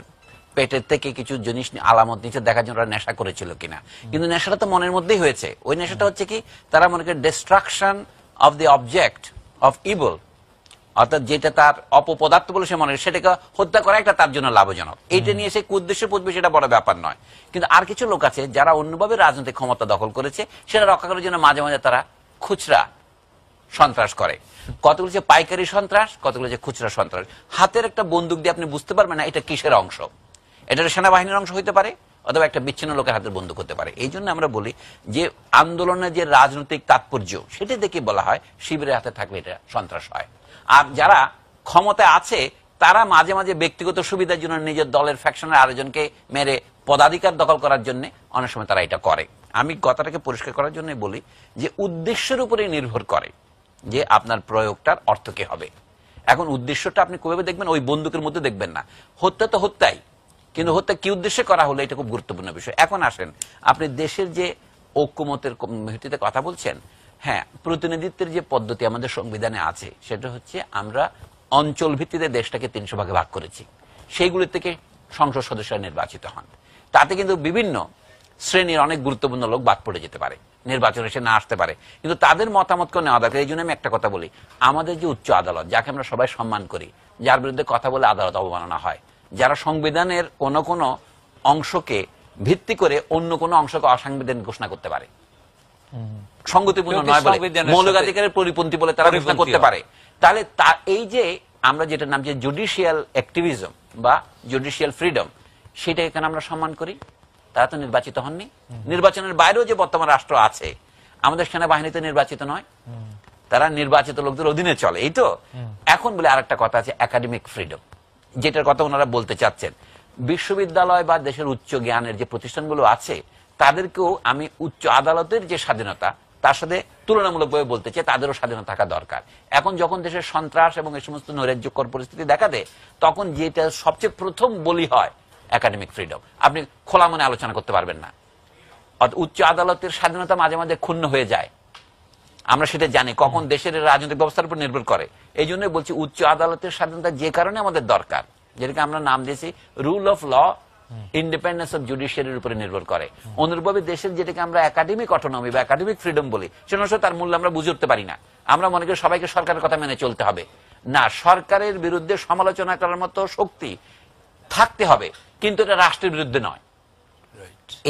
পেটের থেকে কিছু জিনিস আলামত নিচে দেখার জন্য নেশা করেছিল কিনা কিন্তু নেশাটা তো মনের মধ্যেই হয়েছে ওই নেশাটা হচ্ছে কি তারা মনে করে destruction of the object of evil অর্থাৎ যেটা তার অপপদার্থ বলে সে মনে করে সেটাকে হত্যা করা একটা তার জন্য লাভজনক এইটা নিয়ে সে উদ্দেশ্য পুজবে সেটা বড় ব্যাপার নয় কিন্তু আর কিছু লোক আছে যারা অন্যভাবে রাজনৈতিক ক্ষমতা দখল করেছে সেটা রক্ষা করার জন্য মাঝে মাঝে তারা খুচরা সন্ত্রাস করে কতগুলো যে পাইকারি সন্ত্রাস কতগুলো যে খুচরা সন্ত্রাস হাতের একটা বন্দুক দিয়ে আপনি বুঝতে পারবেন না এটা কিসের অংশ এটা সেনাবাহিনীর অংশ হইতে পারে অথবা একটা বিচ্ছিন্ন লোকের হাতে বন্ধু করতে পারে এই জন্য আমরা বলি যে আন্দোলনের যে রাজনৈতিক তাৎপর্য সেটি দেখে বলা হয় শিবিরের হাতে থাকলে এটা সন্ত্রাস হয় আর যারা ক্ষমতা আছে তারা মাঝে মাঝে ব্যক্তিগত সুবিধার জন্য নিজের দলের ফ্যাকশনের আরেকজনকে মেরে পদাধিকার দখল করার জন্য অনেক সময় তারা এটা করে আমি কথাটাকে পরিষ্কার করার জন্য বলি যে উদ্দেশ্যের উপরে নির্ভর করে যে আপনার প্রয়োগটার অর্থ কি হবে এখন উদ্দেশ্যটা আপনি কবে দেখবেন ওই বন্দুকের মধ্যে দেখবেন না হত্যা তো হত্যাই কিন্তু হত্যা কি উদ্দেশ্যে করা হলো এটা খুব গুরুত্বপূর্ণ বিষয় এখন আসেন আপনি দেশের যে ঐক্যমতের ভিত্তিতে কথা বলছেন হ্যাঁ প্রতিনিধিত্বের যে পদ্ধতি আমাদের সংবিধানে আছে সেটা হচ্ছে আমরা অঞ্চল ভিত্তিতে দেশটাকে তিনশো ভাগে ভাগ করেছি সেইগুলি থেকে সংসদ সদস্যরা নির্বাচিত হন তাতে কিন্তু বিভিন্ন শ্রেণীর অনেক গুরুত্বপূর্ণ লোক বাদ পড়ে যেতে পারে নির্বাচনে সে না আসতে পারে কিন্তু তাদের মতামতকে নেওয়া দরকার এই জন্য আমি একটা কথা বলি আমাদের যে উচ্চ আদালত যাকে আমরা সবাই সম্মান করি যার বিরুদ্ধে কথা বলে আদালত অবমাননা হয় যারা সংবিধানের কোনো কোনো অংশকে ভিত্তি করে অন্য কোনো অংশকে অসাংবিধানিক ঘোষণা করতে পারে সংগতিপূর্ণ নয় বলে মৌলিকাধিকারের পরিপন্থী বলে তারা ঘোষণা করতে পারে তাহলে এই যে আমরা যেটা নাম যে জুডিশিয়াল অ্যাক্টিভিজম বা জুডিশিয়াল ফ্রিডম সেটা এখানে আমরা সম্মান করি তারা তো নির্বাচিত হননি নির্বাচনের বাইরেও যে বর্তমান রাষ্ট্র আছে আমাদের সেনাবাহিনীতে নির্বাচিত নয় তারা নির্বাচিত লোকদের অধীনে চলে এই তো এখন বলে আর একটা কথা আছে একাডেমিক ফ্রিডম যেটার কথা ওনারা বলতে চাচ্ছেন বিশ্ববিদ্যালয় বা দেশের উচ্চ জ্ঞানের যে প্রতিষ্ঠানগুলো আছে তাদেরকেও আমি উচ্চ আদালতের যে স্বাধীনতা তার সাথে তুলনামূলকভাবে বলতে চাই তাদেরও স্বাধীনতা থাকা দরকার এখন যখন দেশের সন্ত্রাস এবং এই সমস্ত নৈরাজ্যকর পরিস্থিতি দেখা দেয় তখন যেটা সবচেয়ে প্রথম বলি হয় একাডেমিক ফ্রিডম আপনি খোলা মনে আলোচনা করতে পারবেন না উচ্চ আদালতের স্বাধীনতা মাঝে মাঝে ক্ষুণ্ণ হয়ে যায় আমরা সেটা জানি কখন দেশের রাজনৈতিক ব্যবস্থার উপর নির্ভর করে এই জন্য বলছি উচ্চ আদালতের স্বাধীনতা যে কারণে আমাদের দরকার যেটাকে আমরা নাম দিয়েছি rule of law independence of জুডিশিয়ারির উপরে নির্ভর করে অনুরূপভাবে দেশের যেটাকে আমরা একাডেমিক অটোনমি বা একাডেমিক ফ্রিডম বলি সেটা তার মূল্য আমরা বুঝে উঠতে পারি না আমরা মনে করি সবাইকে সরকারের কথা মেনে চলতে হবে না সরকারের বিরুদ্ধে সমালোচনা করার মতো শক্তি থাকতে হবে কিন্তু এটা রাষ্ট্রের বিরুদ্ধে নয়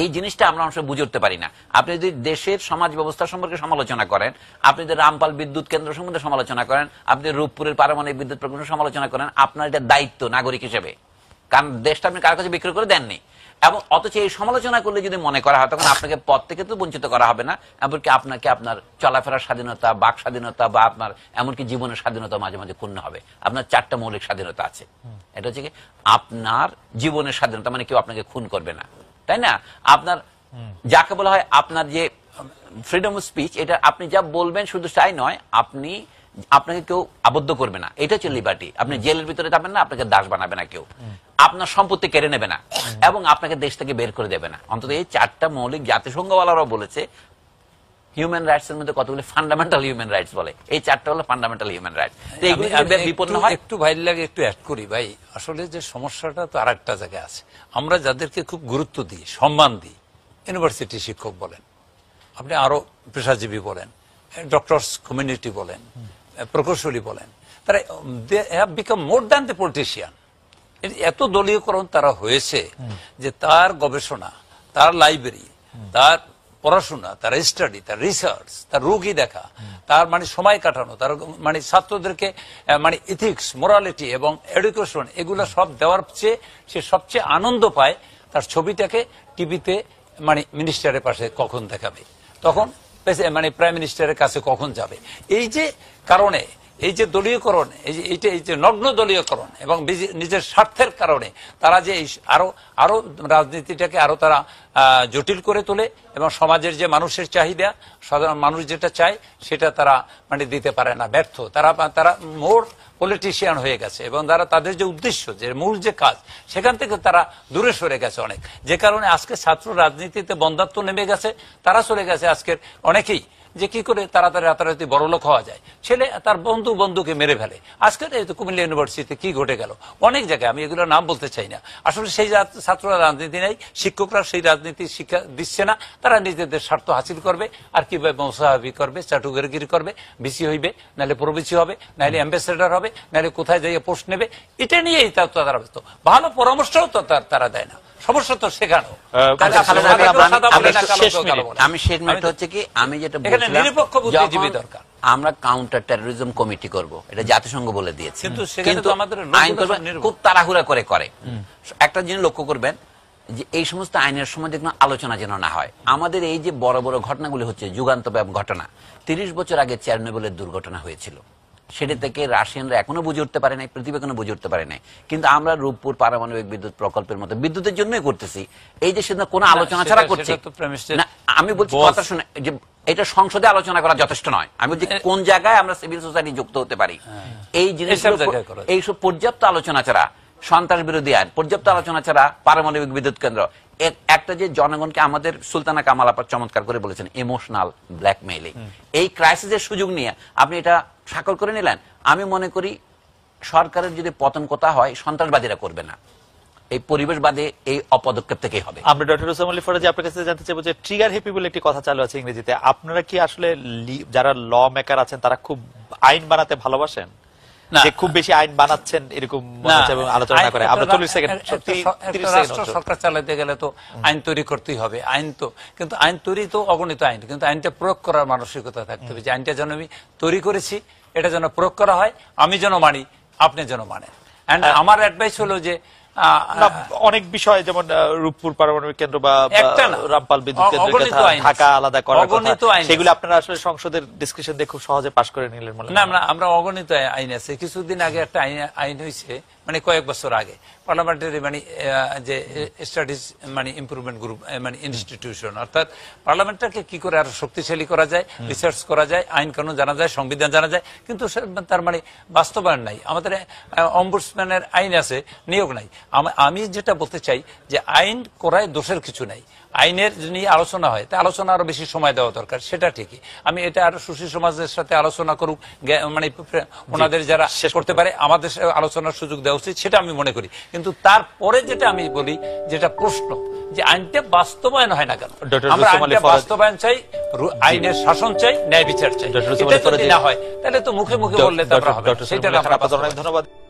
এই জিনিসটা আমরা অংশ বুঝে উঠতে পারি না আপনি যদি দেশের সমাজ ব্যবস্থা সম্পর্কে সমালোচনা করেন আপনি যদি রামপাল বিদ্যুৎ কেন্দ্র সম্বন্ধে সমালোচনা করেন আপনি রূপপুরের পারমাণবিক বিদ্যুৎ প্রকল্প সমালোচনা করেন আপনার এটা দায়িত্ব নাগরিক হিসেবে কারণ দেশটা আপনি কার কাছে বিক্রি করে দেননি এবং অথচ এই সমালোচনা করলে যদি মনে করা হয় তখন আপনাকে পদ থেকে তো বঞ্চিত করা হবে না এমনকি আপনাকে আপনার চলাফেরার স্বাধীনতা বাক স্বাধীনতা বা আপনার এমনকি জীবনের স্বাধীনতা মাঝে মাঝে ক্ষুণ্ণ হবে আপনার চারটা মৌলিক স্বাধীনতা আছে এটা হচ্ছে কি আপনার জীবনের স্বাধীনতা মানে কেউ আপনাকে খুন করবে না তাই না আপনার যাকে বলা হয় আপনার যে ফ্রিডম স্পিচ এটা আপনি যা বলবেন শুধু তাই নয় আপনি আপনাকে কেউ আবদ্ধ করবে না এটা হচ্ছে লিবার্টি আপনি জেলের ভিতরে যাবেন না আপনাকে দাস বানাবে না কেউ আপনার সম্পত্তি কেড়ে নেবে না এবং আপনাকে দেশ থেকে বের করে দেবে না অন্তত এই চারটা মৌলিক জাতিসংঘ বলেছে হিউম্যান রাইটস এর মধ্যে কতগুলো ফান্ডামেন্টাল হিউম্যান রাইটস বলে এই চারটা হলো ফান্ডামেন্টাল হিউম্যান রাইটস বিপন্ন হয় একটু ভাই লাগে একটু অ্যাড করি ভাই আসলে যে সমস্যাটা তো আর একটা জায়গায় আছে আমরা যাদেরকে খুব গুরুত্ব দিই সম্মান দিই ইউনিভার্সিটি শিক্ষক বলেন আপনি আরো পেশাজীবী বলেন ডক্টরস কমিউনিটি বলেন প্রকৌশলী বলেন তারা they have become more than the politician এত দলীয়করণ তারা হয়েছে যে তার গবেষণা তার লাইব্রেরি তার পড়াশোনা তার স্টাডি তার রিসার্চ তার রোগী দেখা তার মানে সময় কাটানো তার মানে ছাত্রদেরকে মানে ইথিক্স মোরালিটি এবং এডুকেশন এগুলো সব দেওয়ার চেয়ে সে সবচেয়ে আনন্দ পায় তার ছবিটাকে টিভিতে মানে মিনিস্টারের পাশে কখন দেখাবে তখন মানে প্রাইম মিনিস্টারের কাছে কখন যাবে এই যে কারণে এই যে দলীয়করণ এই যে এইটা এই যে নগ্ন দলীয়করণ এবং নিজের স্বার্থের কারণে তারা যে আরো আরো রাজনীতিটাকে আরো তারা জটিল করে তোলে এবং সমাজের যে মানুষের চাহিদা সাধারণ মানুষ যেটা চায় সেটা তারা মানে দিতে পারে না ব্যর্থ তারা তারা মোর পলিটিশিয়ান হয়ে গেছে এবং তারা তাদের যে উদ্দেশ্য যে মূল যে কাজ সেখান থেকে তারা দূরে সরে গেছে অনেক যে কারণে আজকে ছাত্র রাজনীতিতে বন্ধাত্ম নেমে গেছে তারা চলে গেছে আজকের অনেকেই যে কি করে তাড়াতাড়ি রাতারাতি লোক হওয়া যায় ছেলে তার বন্ধু বন্ধুকে মেরে ফেলে আজকের এই তো কুমিল্লা ইউনিভার্সিটিতে কি ঘটে গেল অনেক জায়গায় আমি এগুলোর নাম বলতে চাই না আসলে সেই ছাত্ররা রাজনীতি নেই শিক্ষকরা সেই রাজনীতি শিক্ষা দিচ্ছে না তারা নিজেদের স্বার্থ হাসিল করবে আর কিভাবে মৌসাহাবি করবে চাটুগেরগিরি করবে বিসি হইবে নাহলে প্রবেশি হবে নাহলে অ্যাম্বাসেডার হবে নাহলে কোথায় যাইয়ে পোস্ট নেবে এটা নিয়েই তারা ব্যস্ত ভালো পরামর্শও তো তারা দেয় না সমস্যা তো আচ্ছা, আমি শেষ মিনিট হচ্ছে কি আমি যেটা নিরপেক্ষ বুদ্ধিজীবী দরকার আমরা কাউন্টার টেরোরিজম কমিটি করব এটা জাতিসংঘ বলে দিয়েছে কিন্তু খুব তাড়াহুড়া করে করে একটা জিনিস লক্ষ্য করবেন যে এই সমস্ত আইনের সময় কোনো আলোচনা যেন না হয় আমাদের এই যে বড় বড় ঘটনাগুলি হচ্ছে ব্যাপ ঘটনা তিরিশ বছর আগে চেয়ারনেবলের দুর্ঘটনা হয়েছিল সেটি থেকে রাশিয়ানরা এখনো বুঝে উঠতে পারে নাই পৃথিবী এখনো বুঝে উঠতে পারে নাই কিন্তু আমরা রূপপুর পারমাণবিক বিদ্যুৎ প্রকল্পের মতো বিদ্যুতের জন্যই করতেছি এই যে সেদিন কোনো আলোচনা ছাড়া করছে আমি বলছি কথা শুনে যে এটা সংসদে আলোচনা করা যথেষ্ট নয় আমি বলছি কোন জায়গায় আমরা সিভিল সোসাইটি যুক্ত হতে পারি হ্যাঁ। এই জিনিস এইসব পর্যাপ্ত আলোচনা ছাড়া সন্ত্রাস বিরোধী আইন পর্যাপ্ত আলোচনা ছাড়া পারমাণবিক বিদ্যুৎ কেন্দ্র একটা যে জনগণকে আমাদের সুলতানা কামাল আপার চমৎকার করে বলেছেন ইমোশনাল ব্ল্যাকমেইলিং এই ক্রাইসিসের সুযোগ নিয়ে আপনি এটা সাকল করে নিলেন আমি মনে করি সরকারের যদি পতন কথা হয় সন্ত্রাসবাদীরা করবে না এই পরিবেশবাদে এই অপদক্ষেপ থেকেই হবে আমরা ডক্টর রুসাম আলী ফরাজি আপনার কাছে জানতে চাইবো যে ট্রিগার হ্যাপি বলে একটি কথা চালু আছে ইংরেজিতে আপনারা কি আসলে যারা ল মেকার আছেন তারা খুব আইন বানাতে ভালোবাসেন যে খুব বেশি আইন বানাচ্ছেন এরকম আলোচনা করে আমরা চল্লিশ সরকার গেলে তো আইন তৈরি করতেই হবে আইন তো কিন্তু আইন তৈরি তো অগণিত আইন কিন্তু আইনটা প্রয়োগ করার মানসিকতা থাকতে হবে যে আইনটা যেন আমি তৈরি করেছি এটা যেন প্রয়োগ করা হয় আমি যেন মানি আপনি যেন মানেন হ্যাঁ। আমার অ্যাডভাইস হলো যে অনেক বিষয় যেমন রূপপুর পারমাণবিক কেন্দ্র বা রামপাল বিদ্যুৎ কেন্দ্র থাকা আলাদা অগণিত আইন সেগুলো আপনারা আসলে সংসদের ডিসকাশন দিয়ে খুব সহজে পাশ করে নিলেন না আমরা অগণিত আইন আছে কিছুদিন আগে একটা আইন হয়েছে মানে কয়েক বছর আগে পার্লামেন্টারি মানে যে স্টাডিজ মানে ইম্প্রুভমেন্ট গ্রুপ মানে ইনস্টিটিউশন অর্থাৎ পার্লামেন্টটাকে কি করে আরো শক্তিশালী করা যায় রিসার্চ করা যায় আইন কানুন জানা যায় সংবিধান জানা যায় কিন্তু তার মানে বাস্তবায়ন নাই আমাদের অম্বুসম্যানের আইন আছে নিয়োগ নাই আমি যেটা বলতে চাই যে আইন করায় দোষের কিছু নাই আইনের নিয়ে আলোচনা হয় তা আলোচনা আরো বেশি সময় দেওয়া দরকার সেটা ঠিকই আমি এটা আরো সুশীল সমাজের সাথে আলোচনা করুক মানে ওনাদের যারা শেষ করতে পারে আমাদের আলোচনার সুযোগ দেওয়া উচিত সেটা আমি মনে করি কিন্তু তারপরে যেটা আমি বলি যেটা প্রশ্ন যে আইনটা বাস্তবায়ন হয় না কেন বাস্তবায়ন চাই আইনের শাসন চাই ন্যায় বিচার চাই না হয় তাহলে তো মুখে মুখে বললে তারপর হবে সেটা ধন্যবাদ